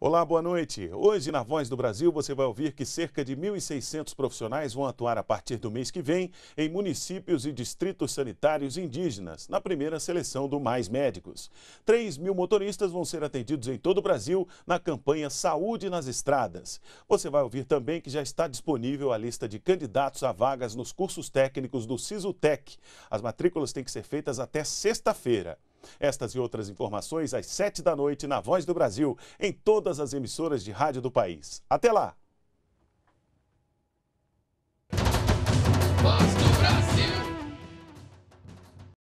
Olá, boa noite. Hoje, na Voz do Brasil, você vai ouvir que cerca de 1.600 profissionais vão atuar a partir do mês que vem em municípios e distritos sanitários indígenas, na primeira seleção do Mais Médicos. 3 mil motoristas vão ser atendidos em todo o Brasil na campanha Saúde nas Estradas. Você vai ouvir também que já está disponível a lista de candidatos a vagas nos cursos técnicos do SISUTEC. As matrículas têm que ser feitas até sexta-feira. Estas e outras informações às 7 da noite na Voz do Brasil, em todas as emissoras de rádio do país. Até lá!